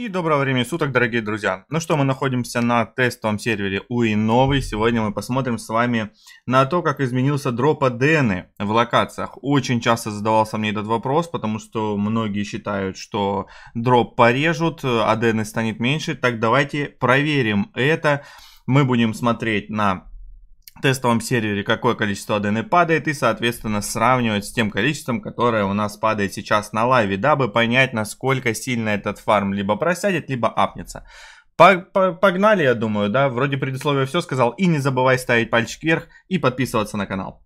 И доброго времени суток, дорогие друзья. Ну что, мы находимся на тестовом сервере Уиновый. Сегодня мы посмотрим с вами на то, как изменился дроп ADN в локациях. Очень часто задавался мне этот вопрос, потому что многие считают, что дроп порежут, ADN станет меньше. Так давайте проверим это. Мы будем смотреть на тестовом сервере, какое количество адены падает и, соответственно, сравнивать с тем количеством, которое у нас падает сейчас на лайве, дабы понять, насколько сильно этот фарм либо просядет, либо апнется. Погнали, я думаю, да, вроде предисловие все сказал, и не забывай ставить пальчик вверх и подписываться на канал.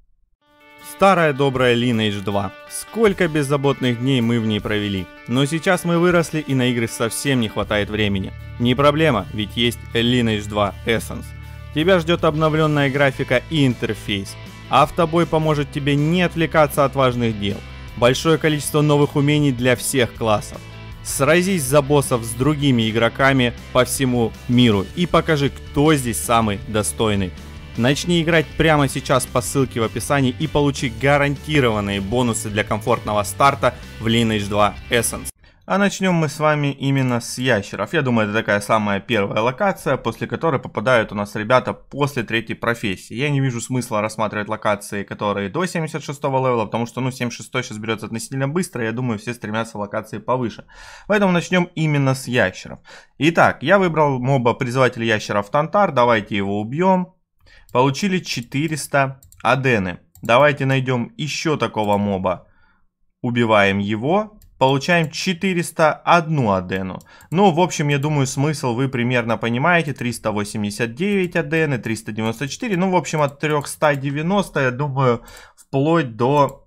Старая добрая Lineage 2. Сколько беззаботных дней мы в ней провели. Но сейчас мы выросли и на игры совсем не хватает времени. Не проблема, ведь есть Lineage 2 Essence. Тебя ждет обновленная графика и интерфейс. Автобой поможет тебе не отвлекаться от важных дел. Большое количество новых умений для всех классов. Сразись за боссов с другими игроками по всему миру и покажи, кто здесь самый достойный. Начни играть прямо сейчас по ссылке в описании и получи гарантированные бонусы для комфортного старта в Lineage 2 Essence. А начнем мы с вами именно с ящеров. Я думаю, это такая самая первая локация, после которой попадают у нас ребята после третьей профессии. Я не вижу смысла рассматривать локации, которые до 76 левела, потому что ну 76 сейчас берется относительно быстро, я думаю, все стремятся локации повыше. Поэтому начнем именно с ящеров. Итак, я выбрал моба призыватель ящеров Тантар, давайте его убьем. Получили 400 адены. Давайте найдем еще такого моба. Убиваем его получаем 401 адену. Ну, в общем, я думаю, смысл вы примерно понимаете. 389 адены, 394. Ну, в общем, от 390, я думаю, вплоть до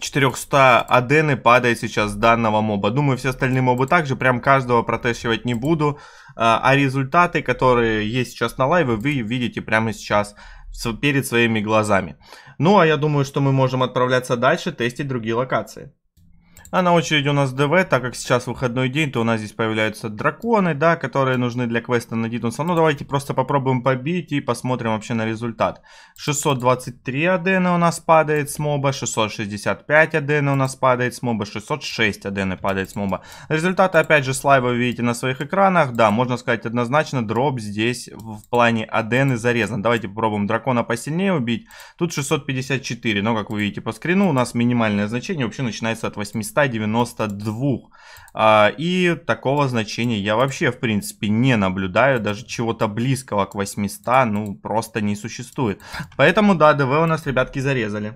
400 адены падает сейчас с данного моба. Думаю, все остальные мобы также. Прям каждого протестировать не буду. А, а результаты, которые есть сейчас на лайве, вы видите прямо сейчас перед своими глазами. Ну, а я думаю, что мы можем отправляться дальше, тестить другие локации. А на очереди у нас ДВ, так как сейчас выходной день, то у нас здесь появляются драконы, да, которые нужны для квеста на Дитунса. Ну, давайте просто попробуем побить и посмотрим вообще на результат. 623 адены у нас падает с моба, 665 адены у нас падает с моба, 606 адены падает с моба. Результаты, опять же, слайва вы видите на своих экранах. Да, можно сказать однозначно, дроп здесь в плане адены зарезан. Давайте попробуем дракона посильнее убить. Тут 654, но, как вы видите по скрину, у нас минимальное значение вообще начинается от 800 192. А, и такого значения я вообще, в принципе, не наблюдаю. Даже чего-то близкого к 800, ну, просто не существует. Поэтому, да, ДВ у нас, ребятки, зарезали.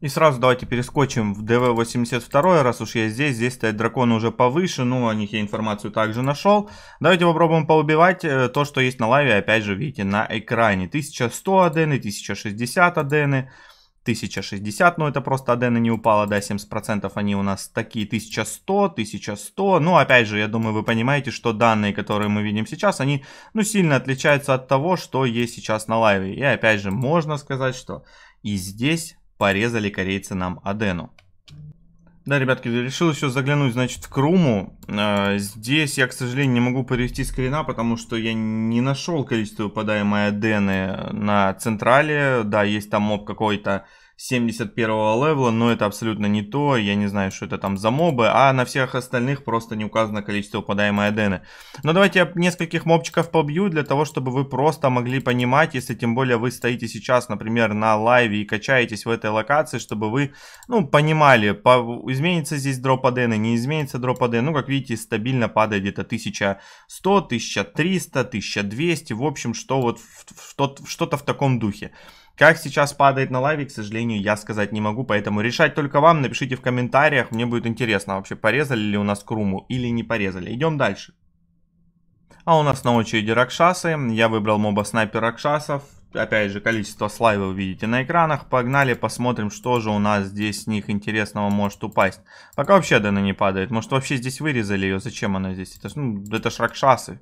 И сразу давайте перескочим в ДВ 82 раз уж я здесь. Здесь стоят драконы уже повыше, ну, о них я информацию также нашел. Давайте попробуем поубивать э, то, что есть на лаве, опять же, видите, на экране. 1100 адены, 1060 адены. 1060, но ну, это просто Адена не упала, да, 70% они у нас такие 1100, 1100. Ну, опять же, я думаю, вы понимаете, что данные, которые мы видим сейчас, они, ну, сильно отличаются от того, что есть сейчас на лайве. И опять же, можно сказать, что и здесь порезали корейцы нам Адену. Да, ребятки, решил еще заглянуть, значит, в Круму. А, здесь я, к сожалению, не могу привести скрина, потому что я не нашел количество выпадаемой адены на Централе. Да, есть там моб какой-то 71 левела, но это абсолютно не то, я не знаю, что это там за мобы, а на всех остальных просто не указано количество упадаемой адены. Но давайте я нескольких мобчиков побью для того, чтобы вы просто могли понимать, если тем более вы стоите сейчас, например, на лайве и качаетесь в этой локации, чтобы вы, ну, понимали, по... изменится здесь дроп адены, не изменится дроп адены, ну, как видите, стабильно падает где-то 1100, 1300, 1200, в общем, что вот в, в, в что-то в таком духе. Как сейчас падает на лайве, к сожалению, я сказать не могу, поэтому решать только вам. Напишите в комментариях, мне будет интересно, вообще порезали ли у нас Круму или не порезали. Идем дальше. А у нас на очереди Ракшасы. Я выбрал моба снайпер Ракшасов. Опять же, количество слайва вы видите на экранах. Погнали, посмотрим, что же у нас здесь с них интересного может упасть. Пока вообще Дэна не падает. Может вообще здесь вырезали ее? Зачем она здесь? Это, ну, это ж Ракшасы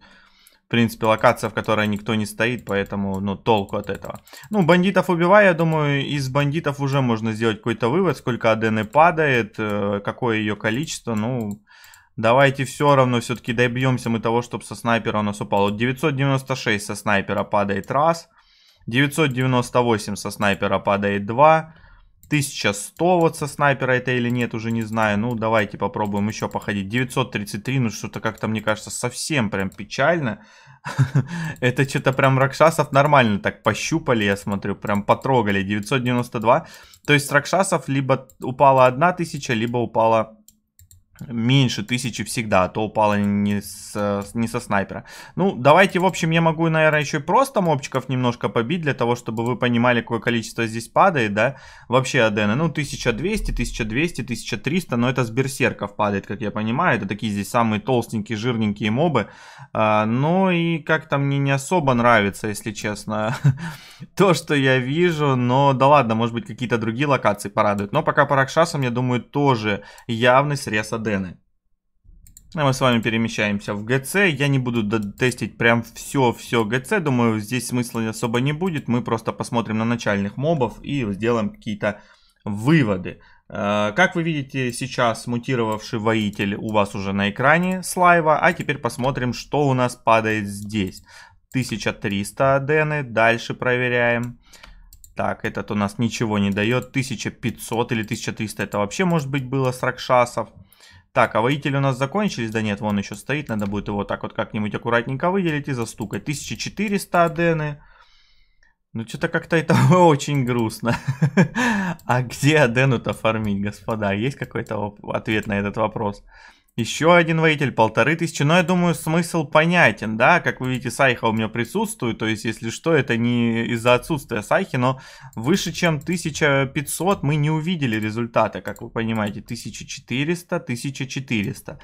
в принципе, локация, в которой никто не стоит, поэтому, ну, толку от этого. Ну, бандитов убивая, я думаю, из бандитов уже можно сделать какой-то вывод, сколько Адены падает, э, какое ее количество, ну... Давайте все равно все-таки добьемся мы того, чтобы со снайпера у нас упало. 996 со снайпера падает раз, 998 со снайпера падает два. 1100 вот со снайпера это или нет, уже не знаю. Ну, давайте попробуем еще походить. 933, ну что-то как-то, мне кажется, совсем прям печально. Это что-то прям Ракшасов нормально так пощупали, я смотрю, прям потрогали. 992. То есть Ракшасов либо упала одна тысяча, либо упала меньше тысячи всегда, а то упало не, с, не со снайпера. Ну, давайте, в общем, я могу, наверное, еще и просто мобчиков немножко побить, для того, чтобы вы понимали, какое количество здесь падает, да. Вообще, Адена, ну, 1200, 1200, 1300, но это с берсерков падает, как я понимаю. Это такие здесь самые толстенькие, жирненькие мобы. А, ну, и как-то мне не особо нравится, если честно, то, что я вижу. Но, да ладно, может быть, какие-то другие локации порадуют. Но пока по Ракшасам, я думаю, тоже явный срез от Ардены. А мы с вами перемещаемся в ГЦ. Я не буду тестить прям все-все ГЦ. Думаю, здесь смысла особо не будет. Мы просто посмотрим на начальных мобов и сделаем какие-то выводы. Э, как вы видите, сейчас мутировавший воитель у вас уже на экране слайва, а теперь посмотрим, что у нас падает здесь. 1300 дены. дальше проверяем. Так, этот у нас ничего не дает, 1500 или 1300 это вообще может быть было с ракшасов. Так, а воители у нас закончились. Да нет, вон еще стоит. Надо будет его так вот как-нибудь аккуратненько выделить и застукать. 1400 адены. Ну, что-то как-то это очень грустно. А где адену-то фармить, господа? Есть какой-то ответ на этот вопрос? Еще один воитель, полторы тысячи. Но я думаю, смысл понятен, да? Как вы видите, Сайха у меня присутствует. То есть, если что, это не из-за отсутствия Сайхи, но выше, чем 1500 мы не увидели результата, как вы понимаете. 1400, 1400.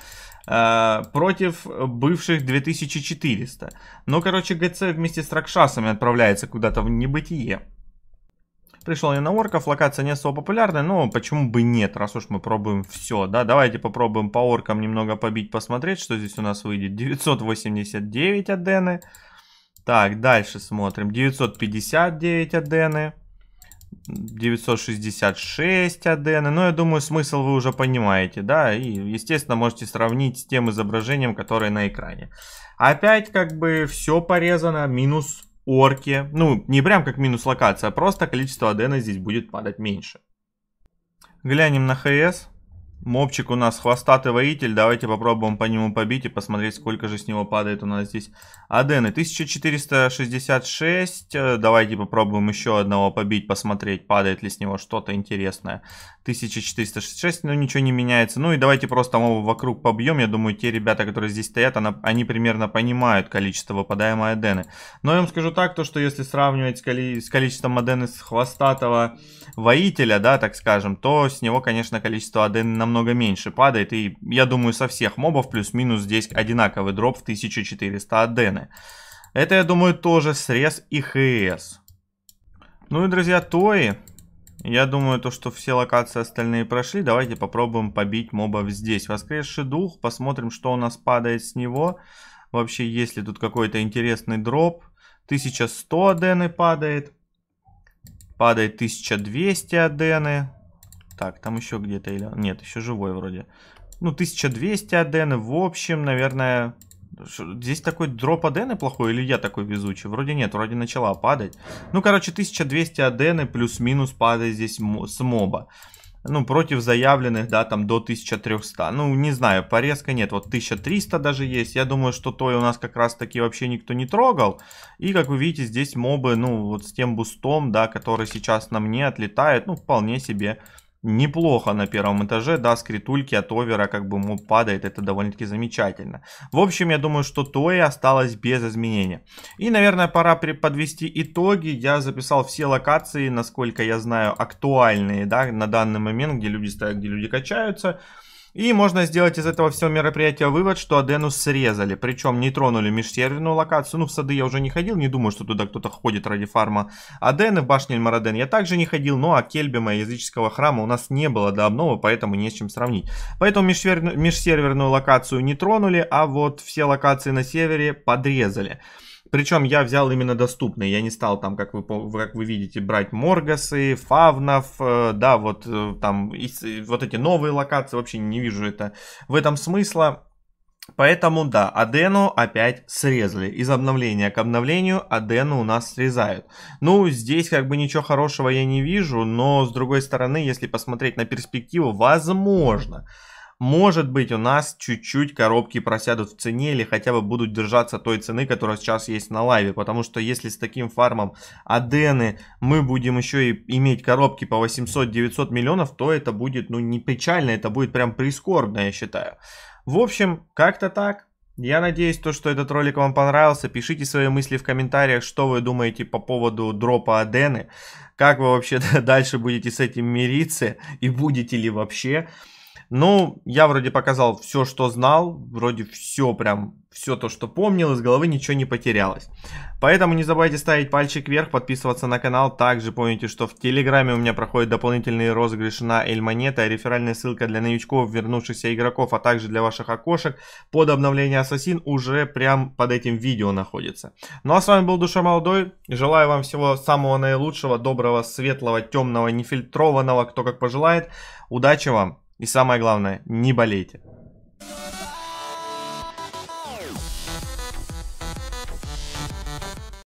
Э, против бывших 2400. Ну, короче, ГЦ вместе с Ракшасами отправляется куда-то в небытие. Пришел я на орков, локация не особо популярная, но почему бы нет, раз уж мы пробуем все, да. Давайте попробуем по оркам немного побить, посмотреть, что здесь у нас выйдет. 989 адены. Так, дальше смотрим. 959 адены. 966 адены. Но ну, я думаю, смысл вы уже понимаете, да. И, естественно, можете сравнить с тем изображением, которое на экране. Опять как бы все порезано, минус орки. Ну, не прям как минус локация, а просто количество адена здесь будет падать меньше. Глянем на ХС. Мопчик у нас хвостатый воитель. Давайте попробуем по нему побить и посмотреть, сколько же с него падает у нас здесь адены. 1466. Э, давайте попробуем еще одного побить, посмотреть, падает ли с него что-то интересное. 1466, но ну, ничего не меняется. Ну и давайте просто мобу вокруг побьем. Я думаю, те ребята, которые здесь стоят, она, они примерно понимают количество выпадаемой адены. Но я вам скажу так, то что если сравнивать с, коли с количеством адены с хвостатого воителя, да, так скажем, то с него, конечно, количество адены намного намного меньше падает. И я думаю, со всех мобов плюс-минус здесь одинаковый дроп в 1400 от Дены. Это, я думаю, тоже срез и ХС. Ну и, друзья, Тои. Я думаю, то, что все локации остальные прошли. Давайте попробуем побить мобов здесь. Воскресший дух. Посмотрим, что у нас падает с него. Вообще, есть ли тут какой-то интересный дроп. 1100 адены падает. Падает 1200 адены. Так, там еще где-то или... А, нет, еще живой вроде. Ну, 1200 адены. В общем, наверное... Здесь такой дроп адены плохой или я такой везучий? Вроде нет, вроде начала падать. Ну, короче, 1200 адены плюс-минус падает здесь с моба ну, против заявленных, да, там до 1300. Ну, не знаю, порезка нет, вот 1300 даже есть. Я думаю, что то и у нас как раз таки вообще никто не трогал. И, как вы видите, здесь мобы, ну, вот с тем бустом, да, который сейчас на мне отлетает, ну, вполне себе неплохо на первом этаже, да, скритульки от овера как бы моб падает, это довольно-таки замечательно. В общем, я думаю, что то и осталось без изменений. И, наверное, пора подвести итоги, я записал все локации, насколько я знаю, актуальные, да, на данный момент, где люди стоят, где люди качаются, и можно сделать из этого всего мероприятия вывод, что Адену срезали. Причем не тронули межсерверную локацию. Ну, в сады я уже не ходил, не думаю, что туда кто-то ходит ради фарма Адены. В башне Эльмараден я также не ходил, но а Кельбима языческого храма у нас не было до обнова, поэтому не с чем сравнить. Поэтому межсерверную локацию не тронули, а вот все локации на севере подрезали. Причем я взял именно доступные. Я не стал там, как вы, как вы видите, брать Моргасы, Фавнов. Э, да, вот э, там э, вот эти новые локации. Вообще не вижу это в этом смысла. Поэтому да, Адену опять срезали. Из обновления к обновлению Адену у нас срезают. Ну, здесь как бы ничего хорошего я не вижу, но с другой стороны, если посмотреть на перспективу, возможно, может быть у нас чуть-чуть коробки просядут в цене или хотя бы будут держаться той цены, которая сейчас есть на лайве. Потому что если с таким фармом Адены мы будем еще и иметь коробки по 800-900 миллионов, то это будет ну не печально, это будет прям прискорбно, я считаю. В общем, как-то так. Я надеюсь, то, что этот ролик вам понравился. Пишите свои мысли в комментариях, что вы думаете по поводу дропа Адены. Как вы вообще дальше будете с этим мириться и будете ли вообще. Ну, я вроде показал все, что знал, вроде все прям, все то, что помнил, из головы ничего не потерялось. Поэтому не забывайте ставить пальчик вверх, подписываться на канал. Также помните, что в Телеграме у меня проходит дополнительный розыгрыш на Эль Монета, реферальная ссылка для новичков, вернувшихся игроков, а также для ваших окошек под обновление Ассасин уже прям под этим видео находится. Ну а с вами был Душа Молодой. Желаю вам всего самого наилучшего, доброго, светлого, темного, нефильтрованного, кто как пожелает. Удачи вам! И самое главное, не болейте.